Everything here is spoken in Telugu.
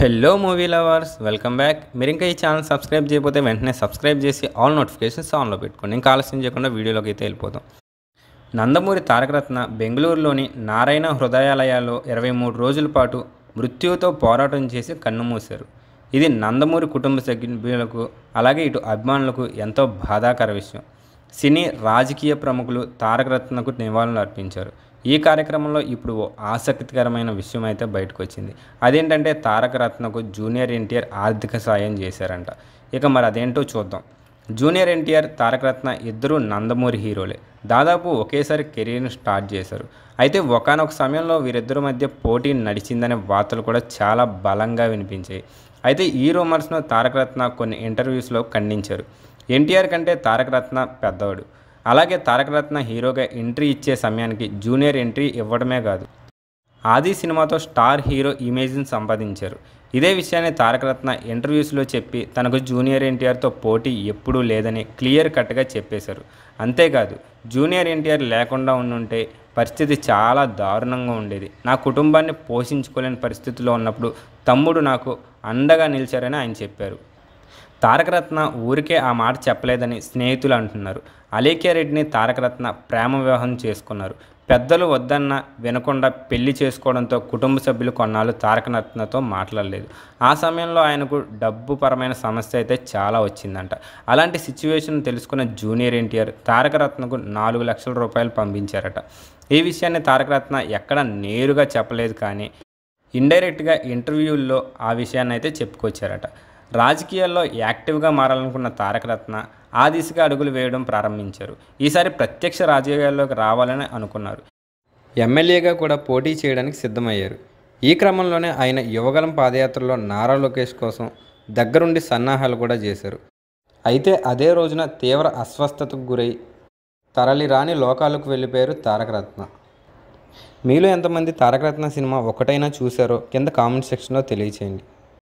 hello movie lovers welcome back మీరు ఇంకా ఈ ఛానల్ సబ్స్క్రైబ్ చేయకపోతే వెంటనే సబ్స్క్రైబ్ చేసి ఆల్ నోటిఫికేషన్స్ ఆన్లో పెట్టుకోండి ఇంకా ఆలస్యం చేయకుండా వీడియోలోకి అయితే వెళ్ళిపోతాం నందమూరి తారకరత్న బెంగళూరులోని నారాయణ హృదయాలయాల్లో ఇరవై మూడు రోజుల పాటు మృత్యుతో పోరాటం చేసి కన్నుమూశారు ఇది నందమూరి కుటుంబ సభ్యులకు అలాగే ఇటు అభిమానులకు ఎంతో బాధాకర విషయం సినీ రాజకీయ ప్రముఖులు తారకరత్నకు నివాళులు అర్పించారు ఈ కార్యక్రమంలో ఇప్పుడు ఓ ఆసక్తికరమైన విషయం అయితే బయటకు వచ్చింది అదేంటంటే తారకరత్నకు జూనియర్ ఎన్టీఆర్ ఆర్థిక సాయం చేశారంట ఇక మరి అదేంటో చూద్దాం జూనియర్ ఎన్టీఆర్ తారకరత్న ఇద్దరు నందమూరి హీరోలే దాదాపు ఒకేసారి కెరీర్ను స్టార్ట్ చేశారు అయితే ఒకనొక సమయంలో వీరిద్దరి మధ్య పోటీ నడిచిందనే వార్తలు కూడా చాలా బలంగా వినిపించాయి అయితే ఈ రూమర్స్ను తారకరత్న కొన్ని ఇంటర్వ్యూస్లో ఖండించారు ఎన్టీఆర్ కంటే తారక రత్న పెద్దవాడు అలాగే తారక రత్న హీరోగా ఎంట్రీ ఇచ్చే సమయానికి జూనియర్ ఎంట్రీ ఇవ్వడమే కాదు ఆది సినిమాతో స్టార్ హీరో ఇమేజ్ని సంపాదించారు ఇదే విషయాన్ని తారక రత్న ఇంటర్వ్యూస్లో చెప్పి తనకు జూనియర్ ఎన్టీఆర్తో పోటీ ఎప్పుడూ లేదని క్లియర్ కట్గా చెప్పేశారు అంతేకాదు జూనియర్ ఎన్టీఆర్ లేకుండా ఉండుంటే పరిస్థితి చాలా దారుణంగా ఉండేది నా కుటుంబాన్ని పోషించుకోలేని పరిస్థితిలో ఉన్నప్పుడు తమ్ముడు నాకు అండగా నిలిచారని ఆయన చెప్పారు తారకరత్న ఊరికే ఆ మాట చెప్పలేదని స్నేహితులు అంటున్నారు అలేఖ్యారెడ్డిని తారకరత్న ప్రేమ వివాహం చేసుకున్నారు పెద్దలు వద్దన్న వినకుండా పెళ్లి చేసుకోవడంతో కుటుంబ సభ్యులు కొన్నాళ్ళు తారకరత్నతో మాట్లాడలేదు ఆ సమయంలో ఆయనకు డబ్బు పరమైన సమస్య అయితే చాలా వచ్చిందంట అలాంటి సిచ్యువేషన్ తెలుసుకున్న జూనియర్ ఎన్టీఆర్ తారకరత్నకు నాలుగు లక్షల రూపాయలు పంపించారట ఈ విషయాన్ని తారకరత్న ఎక్కడ నేరుగా చెప్పలేదు కానీ ఇండైరెక్ట్గా ఇంటర్వ్యూల్లో ఆ విషయాన్ని అయితే చెప్పుకొచ్చారట రాజకీయాల్లో యాక్టివ్గా మారాలనుకున్న తారకరత్న ఆ దిశగా అడుగులు వేయడం ప్రారంభించారు ఈసారి ప్రత్యక్ష రాజకీయాల్లోకి రావాలని అనుకున్నారు ఎమ్మెల్యేగా కూడా పోటీ చేయడానికి సిద్ధమయ్యారు ఈ క్రమంలోనే ఆయన యువగలం పాదయాత్రలో నారా లోకేష్ కోసం దగ్గరుండి సన్నాహాలు కూడా చేశారు అయితే అదే రోజున తీవ్ర అస్వస్థతకు గురై తరలిరాని లోకాలకు వెళ్ళిపోయారు తారకరత్న మీలో ఎంతమంది తారకరత్న సినిమా ఒకటైనా చూశారో కింద కామెంట్ సెక్షన్లో తెలియచేయండి